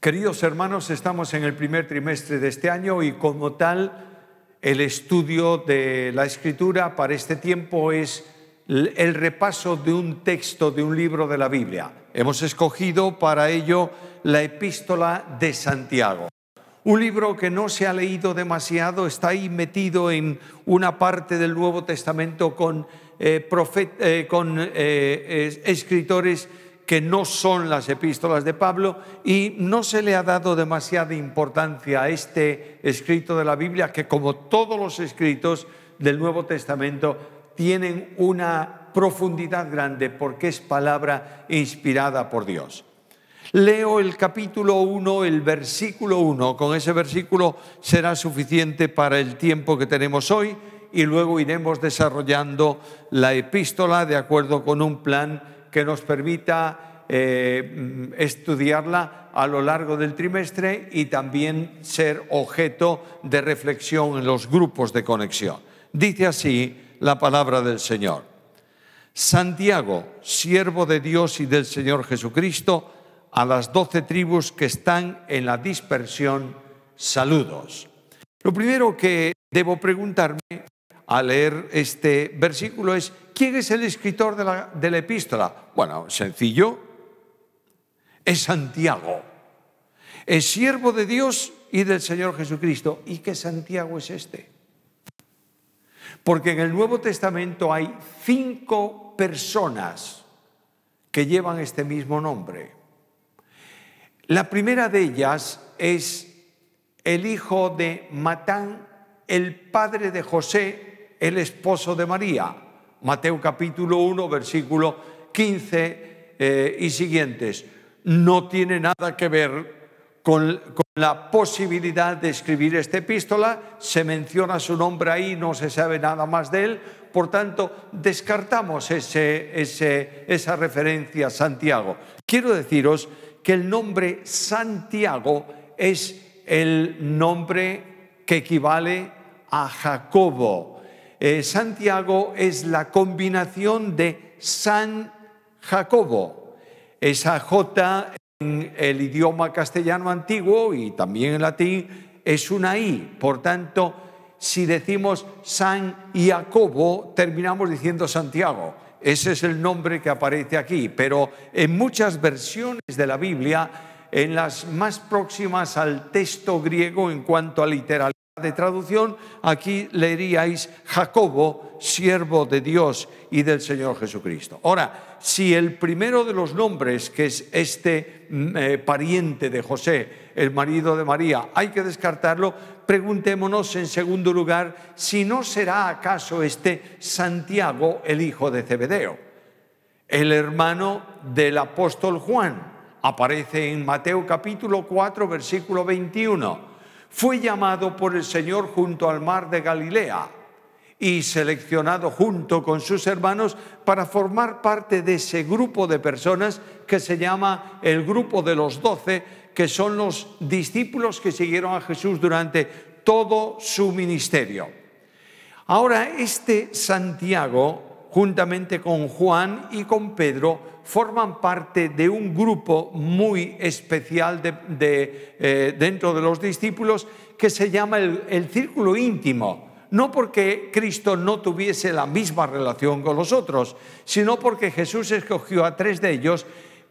Queridos hermanos, estamos en el primer trimestre de este año y como tal, el estudio de la escritura para este tiempo es el repaso de un texto de un libro de la Biblia. Hemos escogido para ello la epístola de Santiago. Un libro que no se ha leído demasiado, está ahí metido en una parte del Nuevo Testamento con, eh, eh con eh, escritores que no son las epístolas de Pablo y no se le ha dado demasiada importancia a este escrito de la Biblia que como todos los escritos del Nuevo Testamento tienen una profundidad grande porque es palabra inspirada por Dios. Leo el capítulo 1, el versículo 1. Con ese versículo será suficiente para el tiempo que tenemos hoy y luego iremos desarrollando la epístola de acuerdo con un plan que nos permita eh, estudiarla a lo largo del trimestre y también ser objeto de reflexión en los grupos de conexión. Dice así la palabra del Señor. Santiago, siervo de Dios y del Señor Jesucristo, a las doce tribus que están en la dispersión, saludos. Lo primero que debo preguntarme a leer este versículo es, ¿quién es el escritor de la, de la epístola? Bueno, sencillo, es Santiago. Es siervo de Dios y del Señor Jesucristo. ¿Y qué Santiago es este? Porque en el Nuevo Testamento hay cinco personas que llevan este mismo nombre. La primera de ellas es el hijo de Matán, el padre de José, el esposo de María. Mateo capítulo 1, versículo 15 eh, y siguientes. No tiene nada que ver con, la posibilidad de escribir esta epístola, se menciona su nombre ahí, no se sabe nada más de él, por tanto, descartamos esa referencia a Santiago. Quiero deciros que el nombre Santiago es el nombre que equivale a Jacobo, eh, Santiago es la combinación de San Jacobo. Esa J en el idioma castellano antiguo y también en latín es una I. Por tanto, si decimos San Jacobo, terminamos diciendo Santiago. Ese es el nombre que aparece aquí, pero en muchas versiones de la Biblia, en las más próximas al texto griego en cuanto a literalidad, de traducción, aquí leeríais Jacobo, siervo de Dios y del Señor Jesucristo. Ahora, si el primero de los nombres, que es este mm, eh, pariente de José, el marido de María, hay que descartarlo, preguntémonos en segundo lugar si no será acaso este Santiago, el hijo de Zebedeo, el hermano del apóstol Juan. Aparece en Mateo capítulo 4, versículo 21 fue llamado por el Señor junto al mar de Galilea y seleccionado junto con sus hermanos para formar parte de ese grupo de personas que se llama el grupo de los doce, que son los discípulos que siguieron a Jesús durante todo su ministerio. Ahora, este Santiago juntamente con Juan y con Pedro, forman parte de un grupo muy especial de, eh, dentro de los discípulos que se llama el, el círculo íntimo no porque Cristo no tuviese la misma relación con los otros, sino porque Jesús escogió a tres de ellos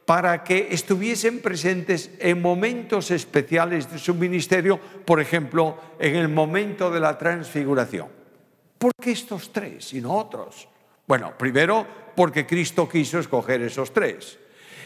para que estuviesen presentes en momentos especiales de su ministerio, por ejemplo, en el momento de la transfiguración. ¿Por qué estos tres y no otros? Bueno, primero porque Cristo quiso escoger esos tres.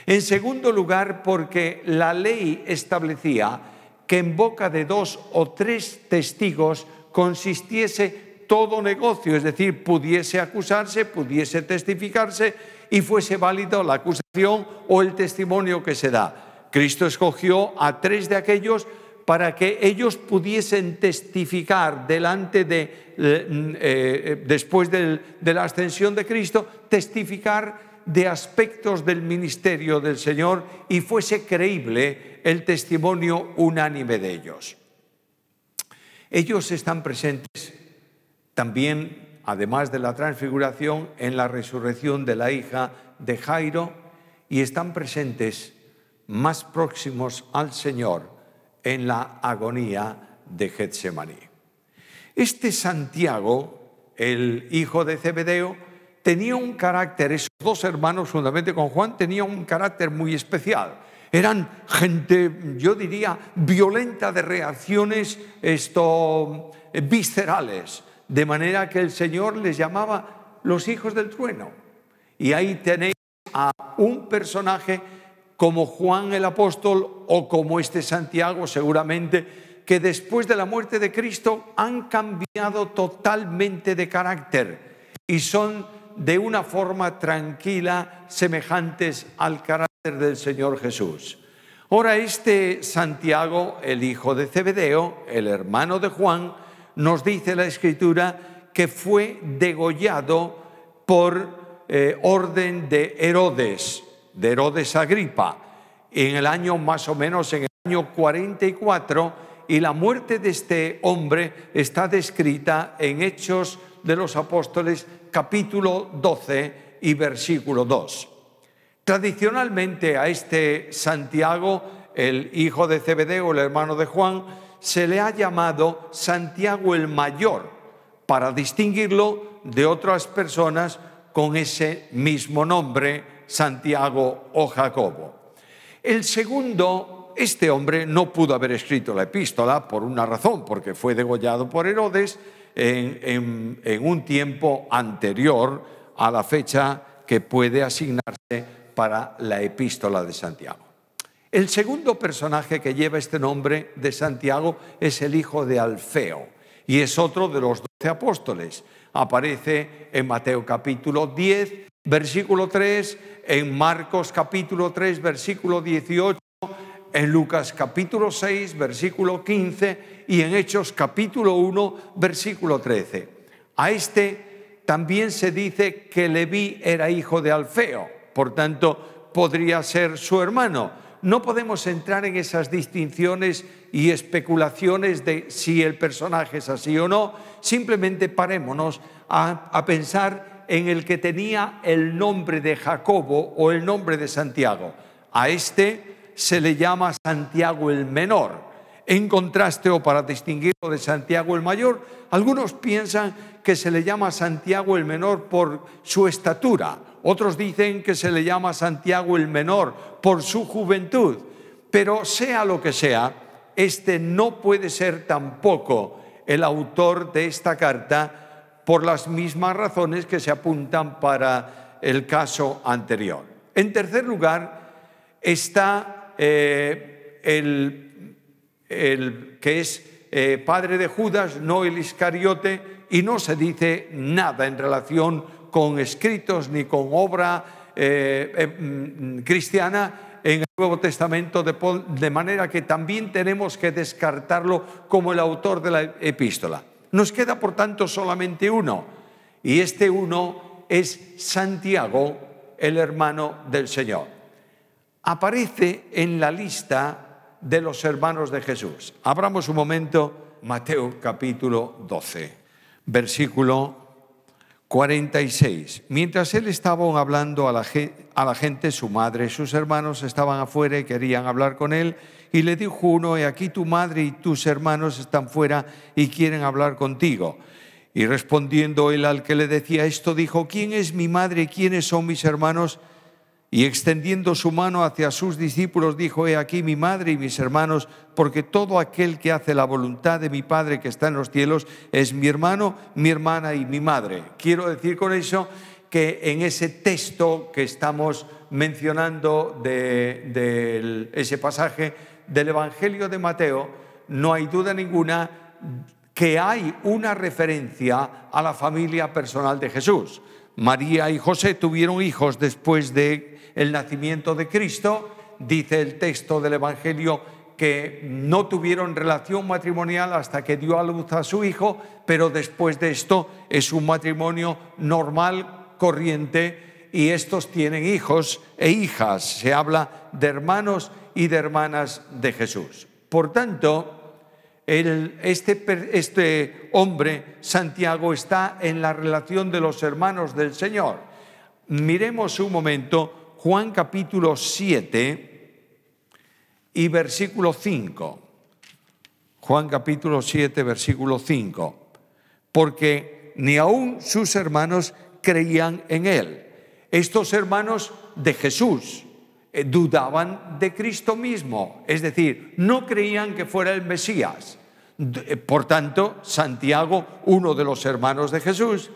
En segundo lugar, porque la ley establecía que en boca de dos o tres testigos consistiese todo negocio, es decir, pudiese acusarse, pudiese testificarse y fuese válida la acusación o el testimonio que se da. Cristo escogió a tres de aquellos para que ellos pudiesen testificar delante de, eh, mm, eh, después de la ascensión de Cristo, testificar de aspectos del ministerio del Señor y fuese creíble el testimonio unánime de ellos. Ellos están presentes también, además de la transfiguración, en la resurrección de la hija de Jairo y están presentes más próximos al Señor en la agonía de Getsemaní. Este Santiago, el hijo de Zebedeo, tenía un carácter, esos dos hermanos, juntamente con Juan, tenía un carácter muy especial. Eran gente, yo diría, violenta de reacciones esto, eh, viscerales, de manera que el Señor les llamaba los hijos del trueno. Y ahí tenéis a un personaje como Juan el apóstol o como este Santiago seguramente, que después de la muerte de Cristo han cambiado totalmente de carácter y son de una forma tranquila semejantes al carácter del Señor Jesús. Ahora este Santiago, el hijo de Zebedeo, el hermano de Juan, nos dice la escritura que fue degollado por eh, orden de Herodes, de Herodes Agripa, en el año más o menos en el año 44, y la muerte de este hombre está descrita en Hechos de los Apóstoles capítulo 12 y versículo 2. Tradicionalmente a este Santiago, el hijo de Cebedeo, el hermano de Juan, se le ha llamado Santiago el Mayor, para distinguirlo de otras personas con ese mismo nombre, Santiago o Jacobo. El segundo, este hombre no pudo haber escrito la epístola por una razón, porque fue degollado por Herodes en, un tiempo anterior a la fecha que puede asignarse para la epístola de Santiago. El segundo personaje que lleva este nombre de Santiago es el hijo de Alfeo y es otro de los doce apóstoles. Aparece en Mateo capítulo 10 versículo 3, en Marcos capítulo 3, versículo 18, en Lucas capítulo 6, versículo 15 y en Hechos capítulo 1, versículo 13. A este también se dice que Leví era hijo de Alfeo, por tanto podría ser su hermano. No podemos entrar en esas distinciones y especulaciones de si el personaje es así o no, simplemente parémonos a, a pensar en el que tenía el nombre de Jacobo o el nombre de Santiago. A este se le llama Santiago el Menor. En contraste o para distinguirlo de Santiago el Mayor, algunos piensan que se le llama Santiago el Menor por su estatura, otros dicen que se le llama Santiago el Menor por su juventud, pero sea lo que sea, este no puede ser tampoco el autor de esta carta por las mismas razones que se apuntan para el caso anterior. En tercer lugar, está eh, el, que es eh, padre de Judas, no el Iscariote, y no se dice nada en relación con escritos ni con obra eh, mm, mm, cristiana en el Nuevo Testamento, de manera que también tenemos que descartarlo como el autor de la epístola. Nos queda, por tanto, solamente uno, y este uno es Santiago, el hermano del Señor. Aparece en la lista de los hermanos de Jesús. Abramos un momento Mateo capítulo 12, versículo 46. Mientras él estaba hablando a la, a la gente, su madre y sus hermanos estaban afuera y querían hablar con él. Y le dijo uno, he aquí tu madre y tus hermanos están fuera y quieren hablar contigo. Y respondiendo él al que le decía esto, dijo, ¿quién es mi madre y quiénes son mis hermanos? Y extendiendo su mano hacia sus discípulos, dijo, He aquí mi madre y mis hermanos, porque todo aquel que hace la voluntad de mi Padre que está en los cielos es mi hermano, mi hermana y mi madre. Quiero decir con eso que en ese texto que estamos mencionando de, ese pasaje del Evangelio de Mateo, no hay duda ninguna que hay una referencia a la familia personal de Jesús. María y José tuvieron hijos después de el nacimiento de Cristo, dice el texto del Evangelio que no tuvieron relación matrimonial hasta que dio a luz a su hijo, pero después de esto es un matrimonio normal, corriente, y estos tienen hijos e hijas. Se habla de hermanos y de hermanas de Jesús. Por tanto, este, este hombre, Santiago, está en la relación de los hermanos del Señor. Miremos un momento Juan capítulo 7 y versículo 5. Juan capítulo 7, versículo 5. Porque ni aún sus hermanos creían en él. Estos hermanos de Jesús eh, dudaban de Cristo mismo, es decir, no creían que fuera el Mesías. Eh, por tanto, Santiago, uno de los hermanos de Jesús,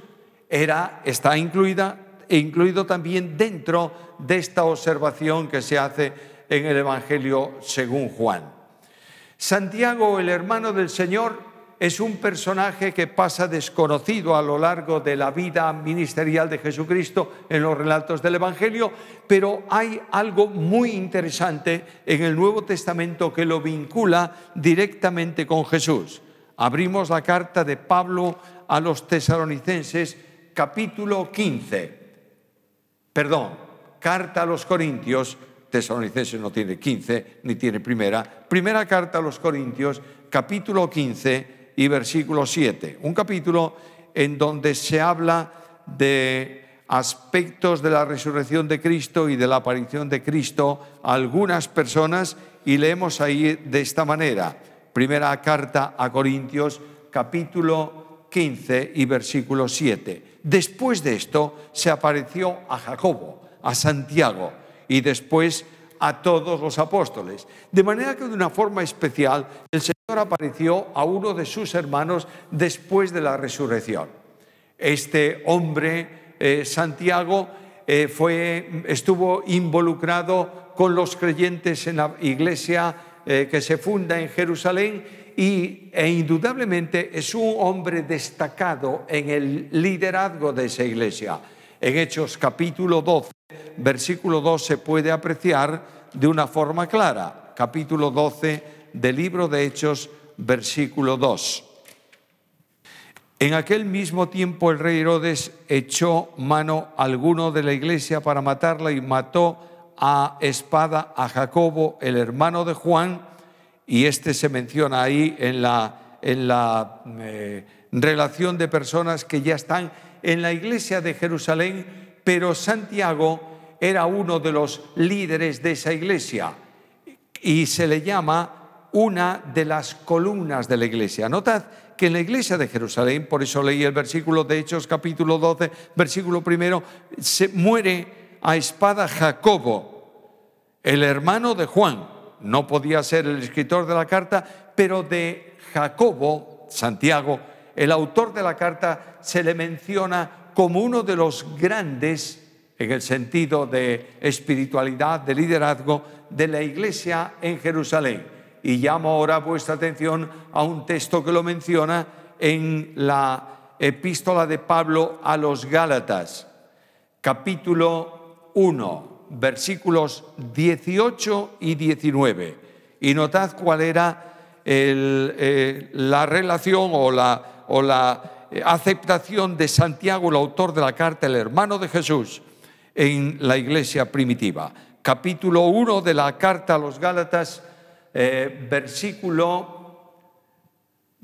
era, está incluida e incluido también dentro de esta observación que se hace en el Evangelio según Juan. Santiago, el hermano del Señor, es un personaje que pasa desconocido a lo largo de la vida ministerial de Jesucristo en los relatos del Evangelio, pero hay algo muy interesante en el Nuevo Testamento que lo vincula directamente con Jesús. Abrimos la carta de Pablo a los tesaronicenses, capítulo 15 perdón, carta a los Corintios, Tesalonicenses no tiene 15 ni tiene primera, primera carta a los Corintios, capítulo 15 y versículo 7, un capítulo en donde se habla de aspectos de la resurrección de Cristo y de la aparición de Cristo a algunas personas y leemos ahí de esta manera. Primera carta a Corintios, capítulo 15 y versículo 7. Después de esto se apareció a Jacobo, a Santiago y después a todos los apóstoles. De manera que de una forma especial el Señor apareció a uno de sus hermanos después de la resurrección. Este hombre, eh, Santiago, eh, fue, estuvo involucrado con los creyentes en la iglesia eh, que se funda en Jerusalén y, e indudablemente es un hombre destacado en el liderazgo de esa iglesia. En Hechos capítulo 12, versículo 2 se puede apreciar de una forma clara. Capítulo 12 del libro de Hechos, versículo 2. En aquel mismo tiempo el rey Herodes echó mano a alguno de la iglesia para matarla y mató a espada a Jacobo, el hermano de Juan, y este se menciona ahí en la, en la eh, relación de personas que ya están en la iglesia de Jerusalén, pero Santiago era uno de los líderes de esa iglesia y se le llama una de las columnas de la iglesia. Notad que en la iglesia de Jerusalén, por eso leí el versículo de Hechos capítulo 12, versículo primero, se muere a espada Jacobo, el hermano de Juan, no podía ser el escritor de la carta, pero de Jacobo, Santiago, el autor de la carta, se le menciona como uno de los grandes en el sentido de espiritualidad, de liderazgo de la iglesia en Jerusalén. Y llamo ahora vuestra atención a un texto que lo menciona en la epístola de Pablo a los Gálatas, capítulo 1, versículos 18 y 19. Y notad cuál era eh, la relación o la, eh, aceptación de Santiago, el autor de la carta, el hermano de Jesús, en la iglesia primitiva. Capítulo 1 de la carta a los Gálatas, eh, versículo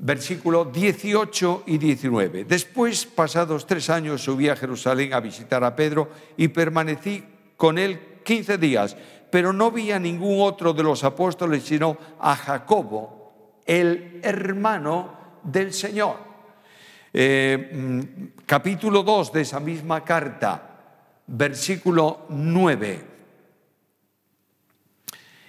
versículo 18 y 19. Después, pasados tres años, subí a Jerusalén a visitar a Pedro y permanecí con él 15 días, pero no vi a ningún otro de los apóstoles, sino a Jacobo, el hermano del Señor. Eh, mm, capítulo 2 de esa misma carta, versículo 9.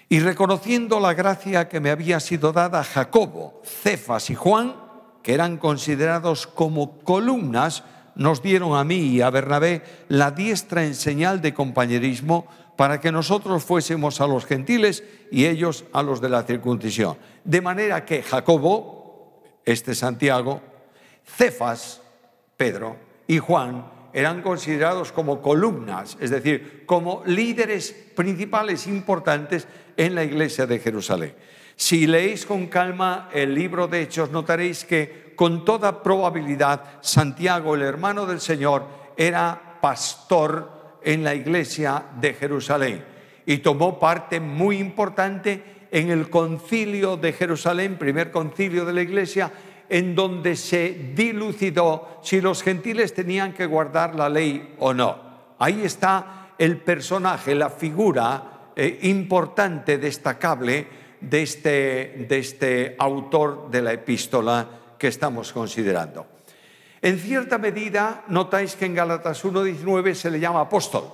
Y reconociendo la gracia que me había sido dada, a Jacobo, Cefas y Juan, que eran considerados como columnas, nos dieron a mí y a Bernabé la diestra en señal de compañerismo para que nosotros fuésemos a los gentiles y ellos a los de la circuncisión. De manera que Jacobo, este Santiago, Cefas, Pedro y Juan eran considerados como columnas, es decir, como líderes principales importantes en la iglesia de Jerusalén. Si leéis con calma el libro de Hechos, notaréis que con toda probabilidad Santiago, el hermano del Señor, era pastor en la iglesia de Jerusalén y tomó parte muy importante en el concilio de Jerusalén, primer concilio de la iglesia, en donde se dilucidó si los gentiles tenían que guardar la ley o no. Ahí está el personaje, la figura eh, importante, destacable de este, de este autor de la epístola que estamos considerando. En cierta medida, notáis que en Galatas 1.19 se le llama apóstol.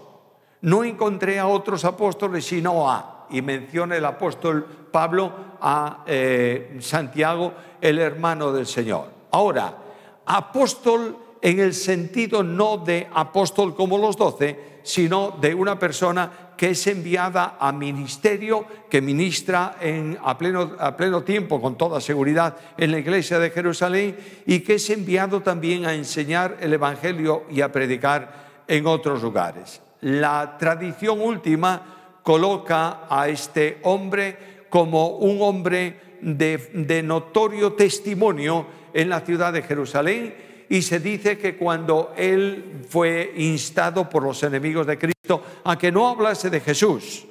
No encontré a otros apóstoles sino a, y menciona el apóstol Pablo a eh, Santiago, el hermano del Señor. Ahora, apóstol en el sentido no de apóstol como los doce, sino de una persona que es enviada a ministerio que ministra en, a, pleno, a pleno tiempo, con toda seguridad, en la iglesia de Jerusalén y que es enviado también a enseñar el Evangelio y a predicar en otros lugares. La tradición última coloca a este hombre como un hombre de, de notorio testimonio en la ciudad de Jerusalén y se dice que cuando él fue instado por los enemigos de Cristo, a que no hablase de Jesús.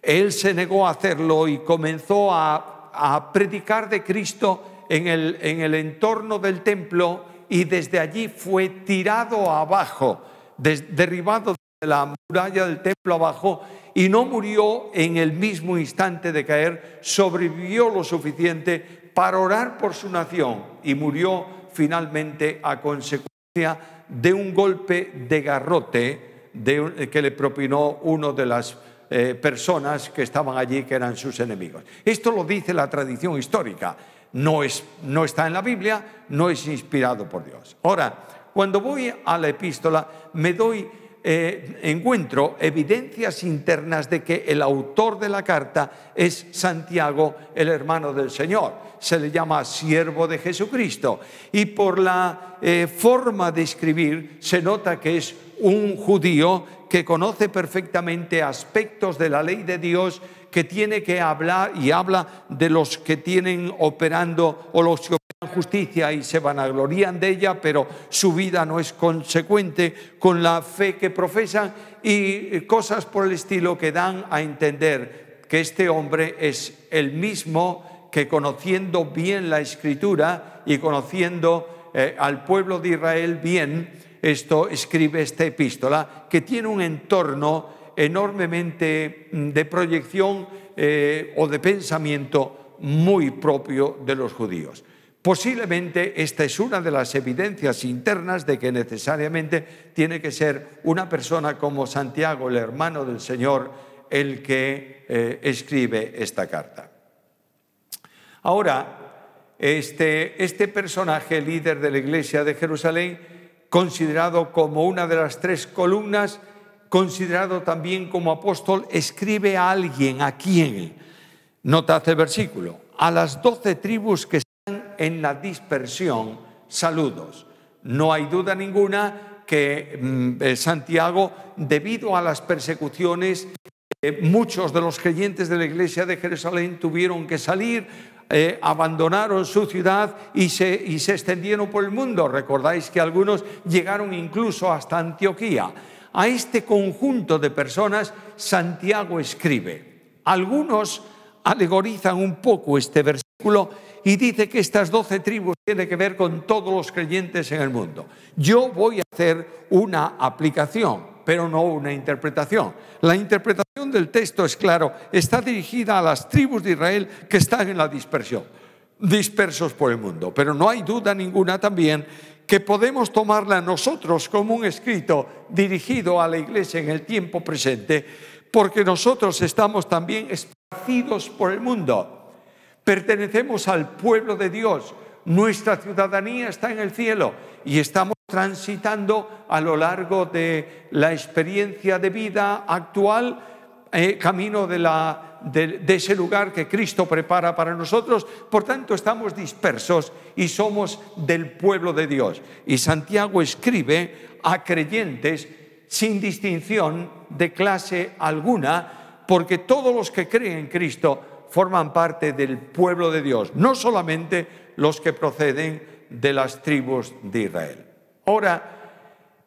Él se negó a hacerlo y comenzó a, predicar de Cristo en el, en el entorno del templo y desde allí fue tirado abajo, derribado de la muralla del templo abajo y no murió en el mismo instante de caer, sobrevivió lo suficiente para orar por su nación y murió finalmente a consecuencia de un golpe de garrote eh, que le propinó uno de las eh, personas que estaban allí, que eran sus enemigos. Esto lo dice la tradición histórica. No, es, no está en la Biblia, no es inspirado por Dios. Ahora, cuando voy a la epístola, me doy eh, encuentro evidencias internas de que el autor de la carta es Santiago, el hermano del Señor. Se le llama siervo de Jesucristo. Y por la eh, forma de escribir se nota que es un judío que conoce perfectamente aspectos de la ley de Dios que tiene que hablar y habla de los que tienen operando o los que operan justicia y se vanaglorían de ella, pero su vida no es consecuente con la fe que profesan y cosas por el estilo que dan a entender que este hombre es el mismo que conociendo bien la escritura y conociendo eh, al pueblo de Israel bien, esto escribe esta epístola, que tiene un entorno enormemente mm, de proyección eh, o de pensamiento muy propio de los judíos. Posiblemente esta es una de las evidencias internas de que necesariamente tiene que ser una persona como Santiago, el hermano del Señor, el que eh, escribe esta carta. Ahora, este, este personaje, líder de la iglesia de Jerusalén, considerado como una de las tres columnas, considerado también como apóstol, escribe a alguien, a quién. Nota hace este versículo. A las doce tribus que están en la dispersión, saludos. No hay duda ninguna que mm, eh, Santiago, debido a las persecuciones, eh, muchos de los creyentes de la iglesia de Jerusalén tuvieron que salir eh, abandonaron su ciudad y se, y se extendieron por el mundo. Recordáis que algunos llegaron incluso hasta Antioquía. A este conjunto de personas Santiago escribe. Algunos alegorizan un poco este versículo y dice que estas doce tribus tienen que ver con todos los creyentes en el mundo. Yo voy a hacer una aplicación pero no una interpretación. La interpretación del texto es claro, está dirigida a las tribus de Israel que están en la dispersión, dispersos por el mundo. Pero no hay duda ninguna también que podemos tomarla nosotros como un escrito dirigido a la iglesia en el tiempo presente, porque nosotros estamos también esparcidos por el mundo. Pertenecemos al pueblo de Dios, nuestra ciudadanía está en el cielo y estamos transitando a lo largo de la experiencia de vida actual, eh, camino de, la, de ese lugar que Cristo prepara para nosotros. Por tanto, estamos dispersos y somos del pueblo de Dios. Y Santiago escribe a creyentes sin distinción de clase alguna, porque todos los que creen en Cristo forman parte del pueblo de Dios, no solamente los que proceden de las tribus de Israel. Ahora,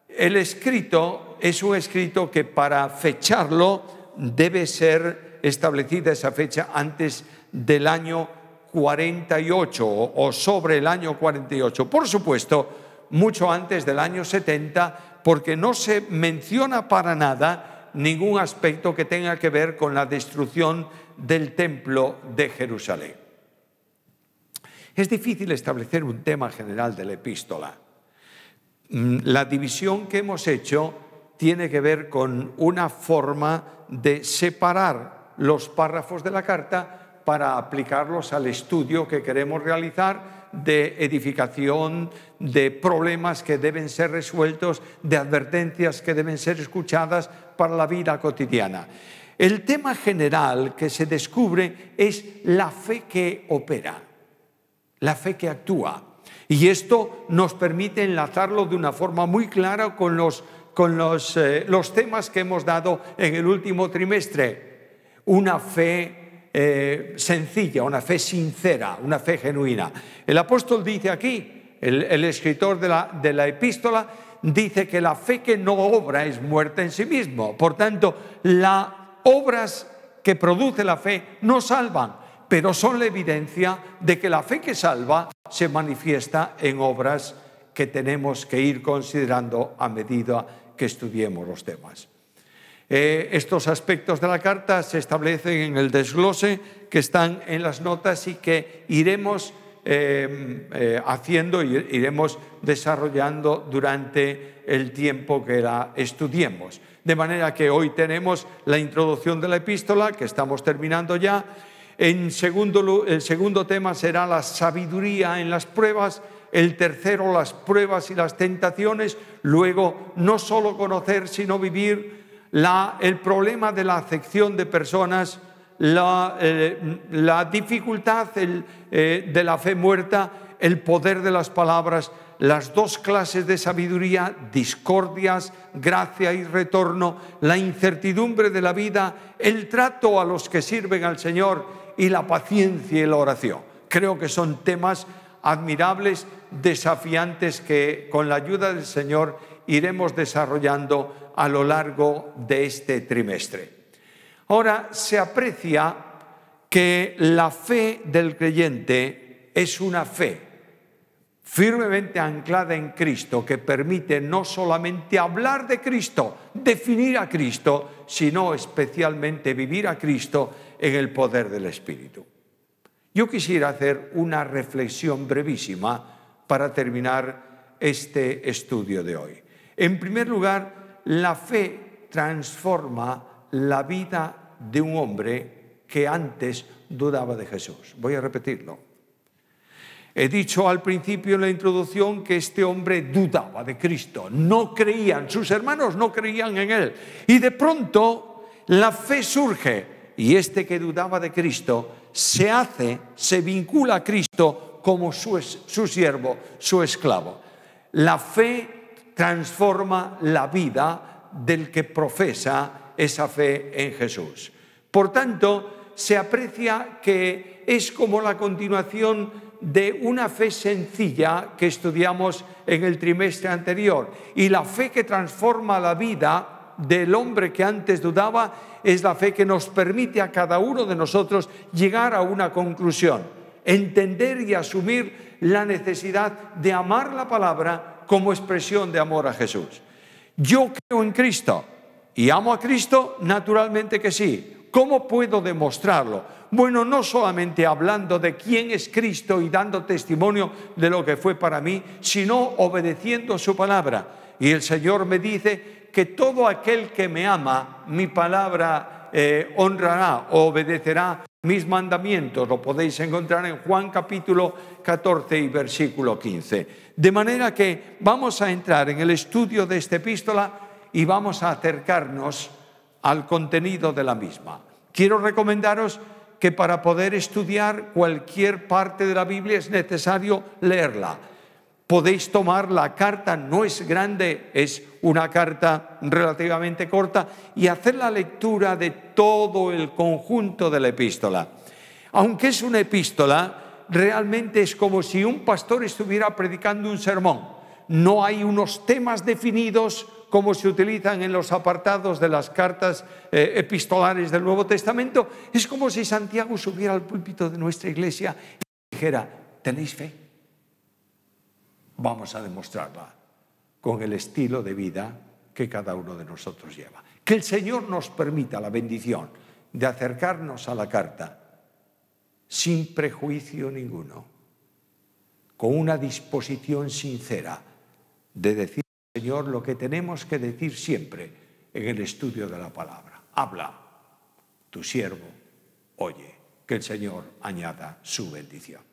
el escrito es un escrito que para fecharlo debe ser establecida esa fecha antes del año 48 o sobre el año 48. Por supuesto, mucho antes del año 70, porque no se menciona para nada ningún aspecto que tenga que ver con la destrucción del templo de Jerusalén. Es difícil establecer un tema general de la epístola. Mm, la división que hemos hecho tiene que ver con una forma de separar los párrafos de la carta para aplicarlos al estudio que queremos realizar de edificación, de problemas que deben ser resueltos, de advertencias que deben ser escuchadas para la vida cotidiana. El tema general que se descubre es la fe que opera, la fe que actúa. Y esto nos permite enlazarlo de una forma muy clara con los, con los, eh, temas que hemos dado en el último trimestre. Una fe eh, sencilla, una fe sincera, una fe genuina. El apóstol dice aquí, el, escritor de la, de la epístola, dice que la fe que no obra es muerta en sí mismo. Por tanto, las obras que produce la fe no salvan, pero son la evidencia de que la fe que salva se manifiesta en obras que tenemos que ir considerando a medida que estudiemos los temas. Eh, estos aspectos de la carta se establecen en el desglose que están en las notas y que iremos em, eh, haciendo y iremos desarrollando durante el tiempo que la estudiemos. De manera que hoy tenemos la introducción de la epístola, que estamos terminando ya, segundo, el segundo tema será la sabiduría en las pruebas. El tercero, las pruebas y las tentaciones. Luego, no solo conocer, sino vivir. La, el problema de la acepción de personas. La, eh, dificultad eh, de la fe muerta. El poder de las palabras las dos clases de sabiduría, discordias, gracia y retorno, la incertidumbre de la vida, el trato a los que sirven al Señor y la paciencia y la oración. Creo que son temas admirables, desafiantes que con la ayuda del Señor iremos desarrollando a lo largo de este trimestre. Ahora se aprecia que la fe del creyente es una fe firmemente anclada en Cristo, que permite no solamente hablar de Cristo, definir a Cristo, sino especialmente vivir a Cristo en el poder del Espíritu. Yo quisiera hacer una reflexión brevísima para terminar este estudio de hoy. En primer lugar, la fe transforma la vida de un hombre que antes dudaba de Jesús. Voy a repetirlo. He dicho al principio en la introducción que este hombre dudaba de Cristo, no creían, sus hermanos no creían en él. Y de pronto la fe surge y este que dudaba de Cristo se hace, se vincula a Cristo como su, su siervo, su esclavo. La fe transforma la vida del que profesa esa fe en Jesús. Por tanto, se aprecia que es como la continuación de una fe sencilla que estudiamos en el trimestre anterior. Y la fe que transforma la vida del hombre que antes dudaba es la fe que nos permite a cada uno de nosotros llegar a una conclusión, entender y asumir la necesidad de amar la palabra como expresión de amor a Jesús. Yo creo en Cristo y amo a Cristo, naturalmente que sí. ¿Cómo puedo demostrarlo? Bueno, no solamente hablando de quién es Cristo y dando testimonio de lo que fue para mí, sino obedeciendo su palabra. Y el Señor me dice que todo aquel que me ama, mi palabra honrará eh, honrará, obedecerá mis mandamientos. Lo podéis encontrar en Juan capítulo 14 y versículo 15. De manera que vamos a entrar en el estudio de esta epístola y vamos a acercarnos al contenido de la misma. Quiero recomendaros que para poder estudiar cualquier parte de la Biblia es necesario leerla. Podéis tomar la carta, no es grande, es una carta relativamente corta, y hacer la lectura de todo el conjunto de la epístola. Aunque es una epístola, realmente es como si un pastor estuviera predicando un sermón no hay unos temas definidos como se utilizan en los apartados de las cartas eh, epistolares del Nuevo Testamento. Es como si Santiago subiera al púlpito de nuestra iglesia y dijera, ¿tenéis fe? Vamos a demostrarla con el estilo de vida que cada uno de nosotros lleva. Que el Señor nos permita la bendición de acercarnos a la carta sin prejuicio ninguno, con una disposición sincera de decir, Señor, lo que tenemos que decir siempre en el estudio de la palabra. Habla, tu siervo, oye, que el Señor añada su bendición.